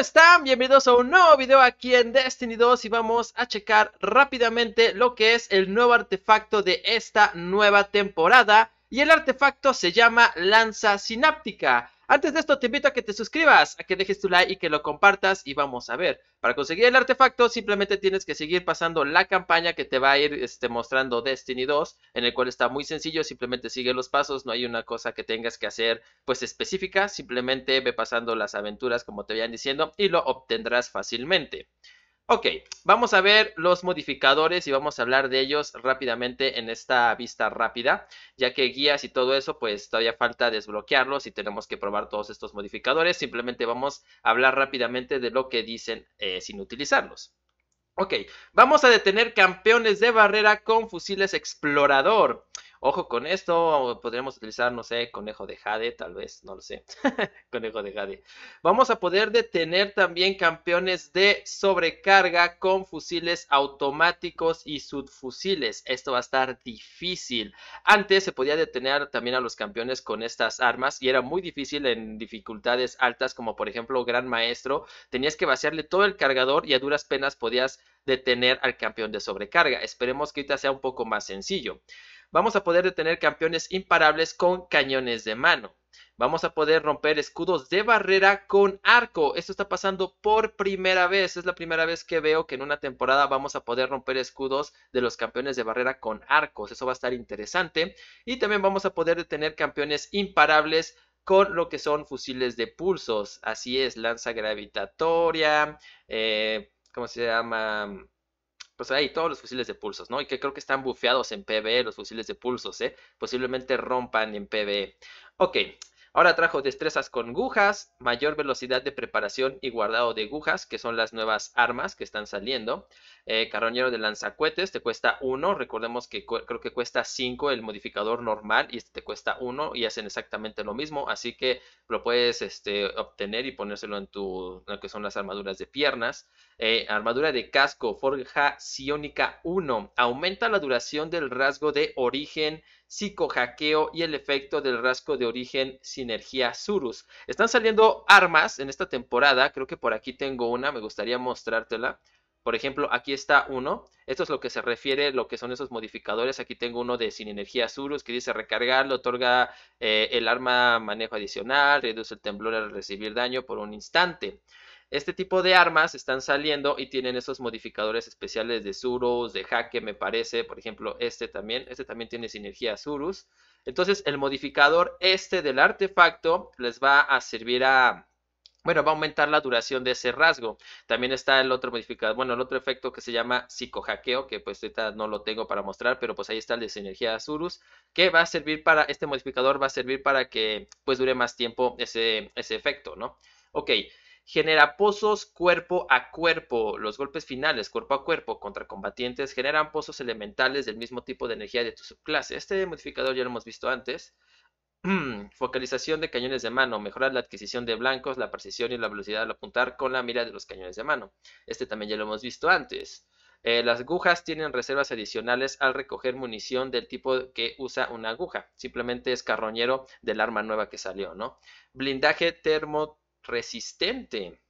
están? Bienvenidos a un nuevo video aquí en Destiny 2 y vamos a checar rápidamente lo que es el nuevo artefacto de esta nueva temporada y el artefacto se llama Lanza Sináptica. Antes de esto te invito a que te suscribas, a que dejes tu like y que lo compartas y vamos a ver. Para conseguir el artefacto simplemente tienes que seguir pasando la campaña que te va a ir este, mostrando Destiny 2, en el cual está muy sencillo, simplemente sigue los pasos, no hay una cosa que tengas que hacer pues específica, simplemente ve pasando las aventuras como te vayan diciendo y lo obtendrás fácilmente. Ok, vamos a ver los modificadores y vamos a hablar de ellos rápidamente en esta vista rápida, ya que guías y todo eso, pues todavía falta desbloquearlos y tenemos que probar todos estos modificadores. Simplemente vamos a hablar rápidamente de lo que dicen eh, sin utilizarlos. Ok, vamos a detener campeones de barrera con fusiles explorador. Ojo con esto, podríamos utilizar, no sé, conejo de jade, tal vez, no lo sé. conejo de jade. Vamos a poder detener también campeones de sobrecarga con fusiles automáticos y subfusiles. Esto va a estar difícil. Antes se podía detener también a los campeones con estas armas y era muy difícil en dificultades altas, como por ejemplo Gran Maestro. Tenías que vaciarle todo el cargador y a duras penas podías detener al campeón de sobrecarga. Esperemos que ahorita sea un poco más sencillo vamos a poder detener campeones imparables con cañones de mano. Vamos a poder romper escudos de barrera con arco. Esto está pasando por primera vez. Es la primera vez que veo que en una temporada vamos a poder romper escudos de los campeones de barrera con arcos. Eso va a estar interesante. Y también vamos a poder detener campeones imparables con lo que son fusiles de pulsos. Así es, lanza gravitatoria. Eh, ¿Cómo se llama? pues ahí todos los fusiles de pulsos, ¿no? Y que creo que están bufeados en PBE los fusiles de pulsos, ¿eh? Posiblemente rompan en PBE. Ok, Ahora trajo destrezas con agujas, mayor velocidad de preparación y guardado de agujas, que son las nuevas armas que están saliendo. Eh, carroñero de lanzacuetes te cuesta 1, recordemos que creo que cuesta 5 el modificador normal y este te cuesta uno y hacen exactamente lo mismo, así que lo puedes este, obtener y ponérselo en tu, lo que son las armaduras de piernas. Eh, armadura de casco, forja sionica 1, aumenta la duración del rasgo de origen psicohackeo y el efecto del rasgo de origen sinergia surus. Están saliendo armas en esta temporada, creo que por aquí tengo una, me gustaría mostrártela. Por ejemplo, aquí está uno. Esto es lo que se refiere, lo que son esos modificadores. Aquí tengo uno de sin energía Surus que dice recargar, otorga eh, el arma manejo adicional, reduce el temblor al recibir daño por un instante. Este tipo de armas están saliendo y tienen esos modificadores especiales de Surus, de Jaque, me parece. Por ejemplo, este también. Este también tiene sinergia Surus. Entonces, el modificador este del artefacto les va a servir a, bueno, va a aumentar la duración de ese rasgo. También está el otro modificador, bueno, el otro efecto que se llama psicohackeo, que pues ahorita no lo tengo para mostrar, pero pues ahí está el de sinergia Surus. que va a servir para, este modificador va a servir para que pues dure más tiempo ese, ese efecto, ¿no? Ok, genera pozos cuerpo a cuerpo. Los golpes finales cuerpo a cuerpo contra combatientes generan pozos elementales del mismo tipo de energía de tu subclase. Este modificador ya lo hemos visto antes. Focalización de cañones de mano. Mejorar la adquisición de blancos, la precisión y la velocidad al apuntar con la mira de los cañones de mano. Este también ya lo hemos visto antes. Eh, las agujas tienen reservas adicionales al recoger munición del tipo que usa una aguja. Simplemente es carroñero del arma nueva que salió, ¿no? Blindaje termo resistente.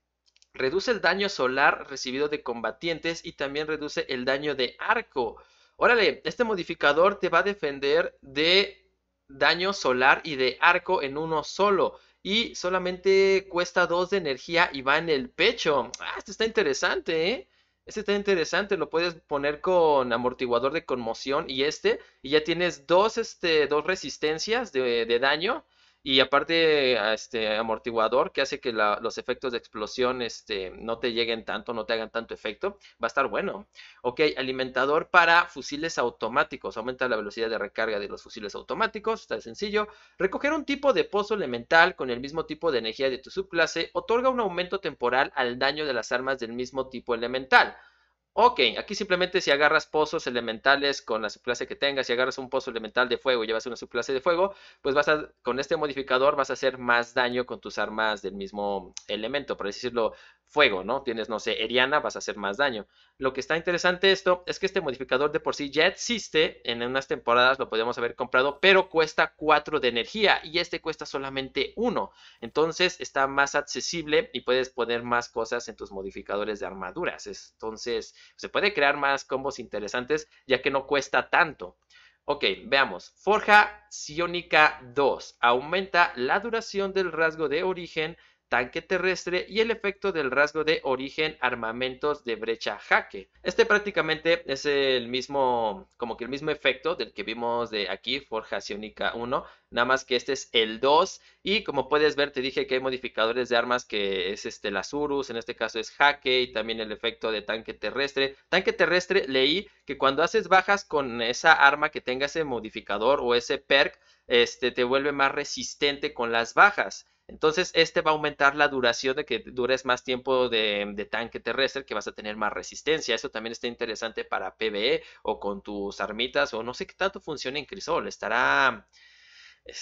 Reduce el daño solar recibido de combatientes y también reduce el daño de arco. Órale, este modificador te va a defender de daño solar y de arco en uno solo. Y solamente cuesta 2 de energía y va en el pecho. Ah, este está interesante, ¿eh? Este está interesante, lo puedes poner con amortiguador de conmoción y este. Y ya tienes dos, este, dos resistencias de daño y aparte, ah, este amortiguador que hace que los efectos de explosión este, no te lleguen tanto, no te hagan tanto efecto, va a estar bueno. Ok, alimentador para fusiles automáticos, aumenta la velocidad de recarga de los fusiles automáticos, está sencillo. Recoger un tipo de pozo elemental con el mismo tipo de energía de tu subclase otorga un aumento temporal al daño de las armas del mismo tipo elemental. Ok, aquí simplemente si agarras pozos elementales con la subclase que tengas, si agarras un pozo elemental de fuego y llevas una subclase de fuego, pues vas a, con este modificador vas a hacer más daño con tus armas del mismo elemento. Por decirlo, fuego, ¿no? Tienes, no sé, Eriana, vas a hacer más daño. Lo que está interesante esto es que este modificador de por sí ya existe, en unas temporadas lo podríamos haber comprado, pero cuesta 4 de energía y este cuesta solamente 1. Entonces está más accesible y puedes poner más cosas en tus modificadores de armaduras. Entonces se puede crear más combos interesantes ya que no cuesta tanto. Ok, veamos. Forja Sionica 2. Aumenta la duración del rasgo de origen tanque terrestre y el efecto del rasgo de origen armamentos de brecha jaque. Este prácticamente es el mismo, como que el mismo efecto del que vimos de aquí, Forja Sionica 1, nada más que este es el 2 y como puedes ver te dije que hay modificadores de armas que es este las Urus, en este caso es jaque y también el efecto de tanque terrestre. Tanque terrestre leí que cuando haces bajas con esa arma que tenga ese modificador o ese perk, este te vuelve más resistente con las bajas. Entonces, este va a aumentar la duración de que dures más tiempo de, tanque terrestre, que vas a tener más resistencia. Eso también está interesante para PvE o con tus armitas, o no sé qué tanto funciona en crisol. Estará.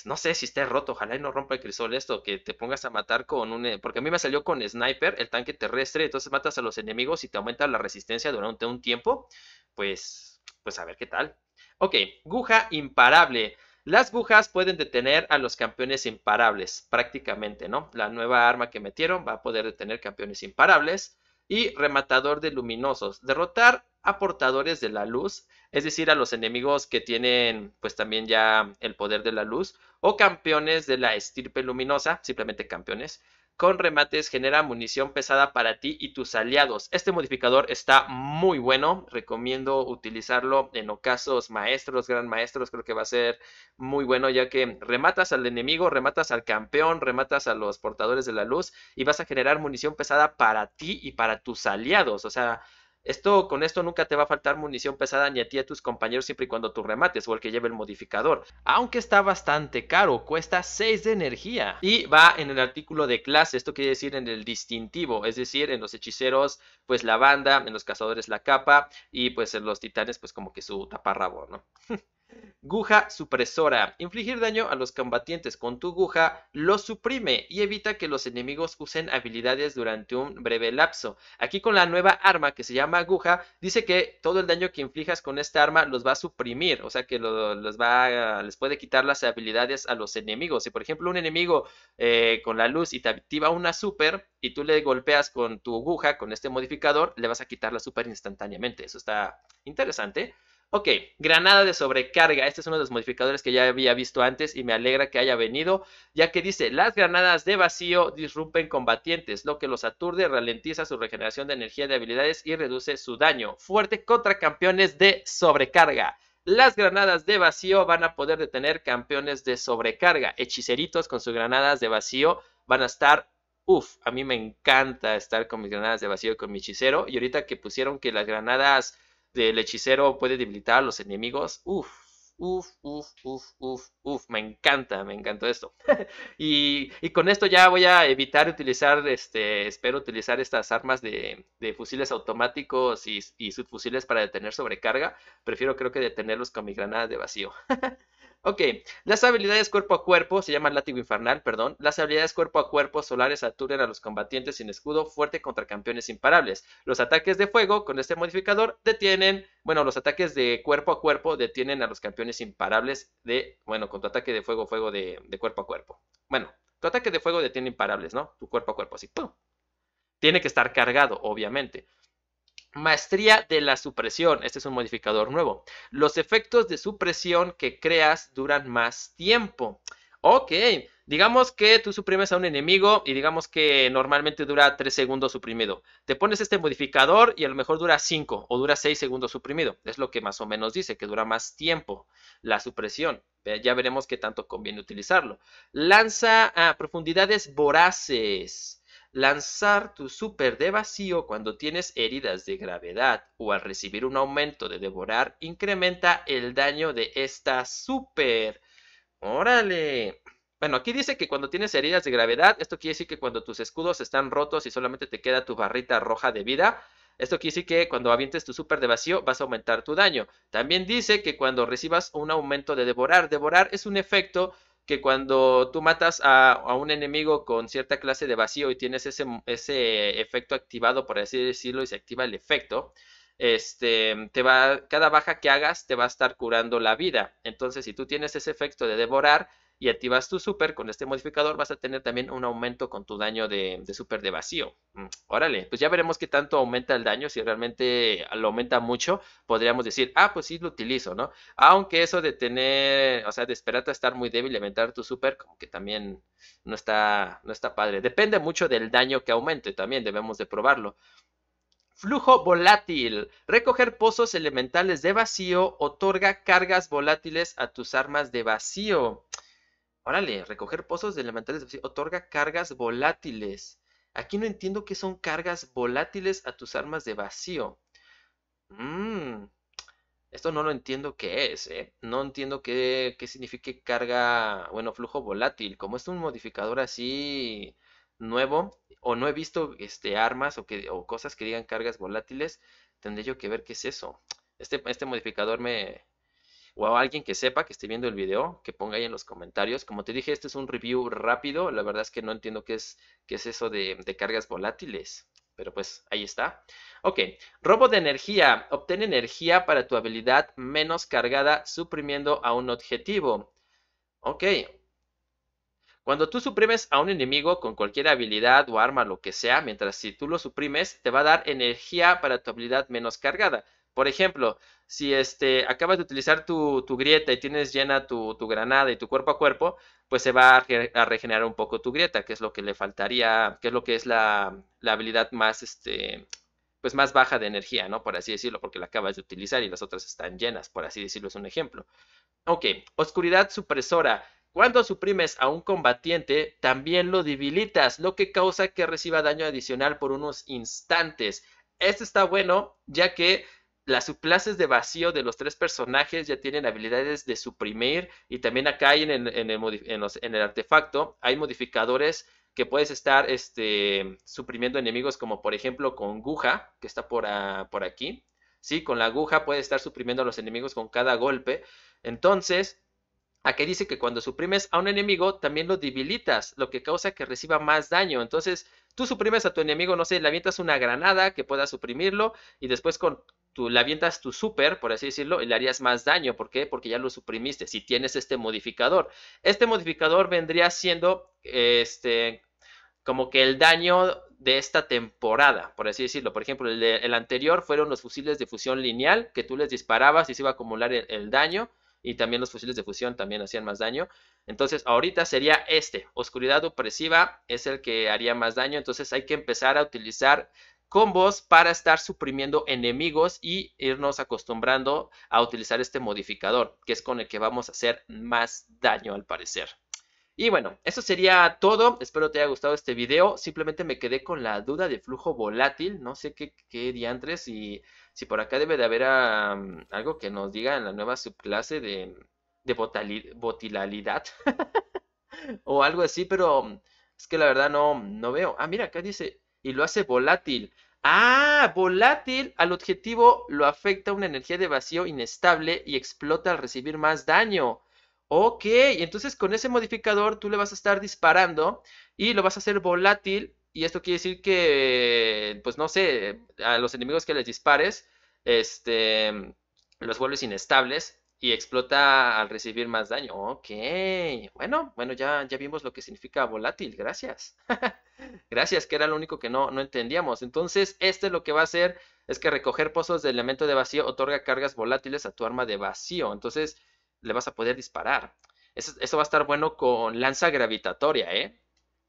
No sé si esté roto, ojalá no rompa el crisol esto, que te pongas a matar con un... Eh, porque a mí me salió con sniper, el tanque terrestre, entonces matas a los enemigos y te aumenta la resistencia durante un tiempo. Pues, pues a ver qué tal. Ok, Guja Imparable. Las bujas pueden detener a los campeones imparables, prácticamente, ¿no? La nueva arma que metieron va a poder detener campeones imparables. Y rematador de luminosos. Derrotar a portadores de la luz, es decir, a los enemigos que tienen pues también ya el poder de la luz, o campeones de la estirpe luminosa, simplemente campeones, con remates genera munición pesada para ti y tus aliados. Este modificador está muy bueno, recomiendo utilizarlo en ocasos maestros, gran maestros, creo que va a ser muy bueno ya que rematas al enemigo, rematas al campeón, rematas a los portadores de la luz y vas a generar munición pesada para ti y para tus aliados, o sea, esto, con esto nunca te va a faltar munición pesada ni a ti ni a tus compañeros siempre y cuando tú remates o el que lleve el modificador. Aunque está bastante caro, cuesta 6 de energía y va en el artículo de clase, esto quiere decir en el distintivo, es decir, en los hechiceros pues la banda, en los cazadores la capa y pues en los titanes pues como que su taparrabo, ¿no? Guja supresora. Infligir daño a los combatientes con tu aguja los suprime y evita que los enemigos usen habilidades durante un breve lapso. Aquí con la nueva arma que se llama aguja, dice que todo el daño que inflijas con esta arma los va a suprimir, o sea que los va, les puede quitar las habilidades a los enemigos. Si por ejemplo un enemigo eh, con la luz y te activa una super y tú le golpeas con tu aguja, con este modificador, le vas a quitar la super instantáneamente. Eso está interesante. Ok, granada de sobrecarga. Este es uno de los modificadores que ya había visto antes y me alegra que haya venido, ya que dice, las granadas de vacío disrumpen combatientes, lo que los aturde, ralentiza su regeneración de energía de habilidades y reduce su daño. Fuerte contra campeones de sobrecarga. Las granadas de vacío van a poder detener campeones de sobrecarga. Hechiceritos con sus granadas de vacío van a estar Uf, a mí me encanta estar con mis granadas de vacío y con mi hechicero. Y ahorita que pusieron que las granadas del hechicero puede debilitar a los enemigos. Uf, uf, uf, uf, uf, uf. Me encanta, me encantó esto. y, y, con esto ya voy a evitar utilizar, este, espero utilizar estas armas de, fusiles automáticos y, y subfusiles para detener sobrecarga. Prefiero creo que detenerlos con mi granada de vacío. Ok, las habilidades cuerpo a cuerpo, se llama látigo infernal, perdón. Las habilidades cuerpo a cuerpo solares aturden a los combatientes sin escudo fuerte contra campeones imparables. Los ataques de fuego con este modificador detienen, bueno, los ataques de cuerpo a cuerpo detienen a los campeones imparables de, bueno, con tu ataque de fuego, fuego de, de cuerpo a cuerpo. Bueno, tu ataque de fuego detiene imparables, ¿no? Tu cuerpo a cuerpo, así, ¡pum! Tiene que estar cargado, obviamente. Maestría de la supresión. Este es un modificador nuevo. Los efectos de supresión que creas duran más tiempo. Ok, digamos que tú suprimes a un enemigo y digamos que normalmente dura 3 segundos suprimido. Te pones este modificador y a lo mejor dura 5 o dura 6 segundos suprimido. Es lo que más o menos dice, que dura más tiempo la supresión. Ya veremos qué tanto conviene utilizarlo. Lanza a ah, profundidades voraces lanzar tu súper de vacío cuando tienes heridas de gravedad o al recibir un aumento de devorar incrementa el daño de esta súper. Órale. Bueno, aquí dice que cuando tienes heridas de gravedad, esto quiere decir que cuando tus escudos están rotos y solamente te queda tu barrita roja de vida, esto quiere decir que cuando avientes tu super de vacío vas a aumentar tu daño. También dice que cuando recibas un aumento de devorar, devorar es un efecto que cuando tú matas a, un enemigo con cierta clase de vacío y tienes ese, ese efecto activado, por así decirlo, y se activa el efecto, este, te va, cada baja que hagas te va a estar curando la vida. Entonces, si tú tienes ese efecto de devorar, y activas tu super, con este modificador vas a tener también un aumento con tu daño de, super de vacío. Mm, órale, pues ya veremos qué tanto aumenta el daño, si realmente lo aumenta mucho, podríamos decir, ah, pues sí lo utilizo, ¿no? Aunque eso de tener, o sea, de esperar a estar muy débil y aumentar tu super, como que también no está, no está padre. Depende mucho del daño que aumente, también debemos de probarlo. Flujo volátil. Recoger pozos elementales de vacío otorga cargas volátiles a tus armas de vacío. Órale, recoger pozos de elementales otorga cargas volátiles. Aquí no entiendo qué son cargas volátiles a tus armas de vacío. Mm, esto no lo entiendo qué es, ¿eh? No entiendo qué, qué signifique carga, bueno, flujo volátil. Como es un modificador así nuevo, o no he visto este, armas o, que, cosas que digan cargas volátiles, tendré yo que ver qué es eso. Este, este modificador me, o a alguien que sepa que esté viendo el video, que ponga ahí en los comentarios. Como te dije, este es un review rápido. La verdad es que no entiendo qué es, qué es eso de, de cargas volátiles pero pues ahí está. Ok, robo de energía. Obtén energía para tu habilidad menos cargada suprimiendo a un objetivo. Ok. Cuando tú suprimes a un enemigo con cualquier habilidad o arma, lo que sea, mientras si tú lo suprimes, te va a dar energía para tu habilidad menos cargada. Por ejemplo, si este, acabas de utilizar tu, grieta y tienes llena tu, granada y tu cuerpo a cuerpo, pues se va a, regenerar un poco tu grieta, que es lo que le faltaría, que es lo que es la, habilidad más, este, pues más baja de energía, ¿no? Por así decirlo, porque la acabas de utilizar y las otras están llenas, por así decirlo, es un ejemplo. Ok, oscuridad supresora. Cuando suprimes a un combatiente, también lo debilitas, lo que causa que reciba daño adicional por unos instantes. Este está bueno, ya que las subclases de vacío de los tres personajes ya tienen habilidades de suprimir y también acá hay en, el, artefacto hay modificadores que puedes estar este, suprimiendo enemigos como por ejemplo con aguja que está por, aquí. ¿sí? Con la aguja puedes estar suprimiendo a los enemigos con cada golpe. Entonces, aquí dice que cuando suprimes a un enemigo también lo debilitas, lo que causa que reciba más daño. Entonces, tú suprimes a tu enemigo, no sé, le avientas una granada que pueda suprimirlo y después con, la le avientas tu super, por así decirlo, y le harías más daño. ¿Por qué? Porque ya lo suprimiste, si tienes este modificador. Este modificador vendría siendo este, como que el daño de esta temporada, por así decirlo. Por ejemplo, el, anterior fueron los fusiles de fusión lineal, que tú les disparabas y se iba a acumular el, el daño y también los fusiles de fusión también hacían más daño. Entonces, ahorita sería este, oscuridad opresiva es el que haría más daño, entonces hay que empezar a utilizar combos para estar suprimiendo enemigos y irnos acostumbrando a utilizar este modificador, que es con el que vamos a hacer más daño al parecer. Y bueno, eso sería todo. Espero te haya gustado este video. Simplemente me quedé con la duda de flujo volátil. No sé qué, qué diantres y si por acá debe de haber ah, mm, algo que nos diga en la nueva subclase de, de botilalidad. o algo así, pero mm, es que la verdad no, no veo. Ah, mira, acá dice y lo hace volátil. Ah, volátil al objetivo lo afecta una energía de vacío inestable y explota al recibir más daño. Ok, entonces con ese modificador tú le vas a estar disparando y lo vas a hacer volátil y esto quiere decir que, pues no sé, a los enemigos que les dispares, este, los vuelves inestables y explota al recibir más daño. Ok, bueno, bueno, ya, ya vimos lo que significa volátil, gracias. Gracias, que era lo único que no, no entendíamos. Entonces, este lo que va a hacer es que recoger pozos de elemento de vacío otorga cargas volátiles a tu arma de vacío. Entonces, le vas a poder disparar. Eso, eso va a estar bueno con lanza gravitatoria, ¿eh?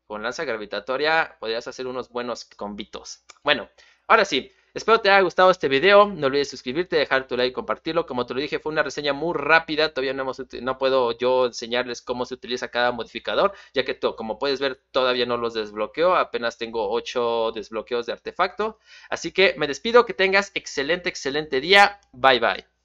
Con lanza gravitatoria podrías hacer unos buenos convitos. Bueno, ahora sí, Espero te haya gustado este video. No olvides suscribirte, dejar tu like y compartirlo. Como te lo dije, fue una reseña muy rápida. Todavía no, puedo yo enseñarles cómo se utiliza cada modificador, ya que como puedes ver todavía no los desbloqueo. Apenas tengo 8 desbloqueos de artefacto. Así que me despido. Que tengas excelente, excelente día. Bye, bye.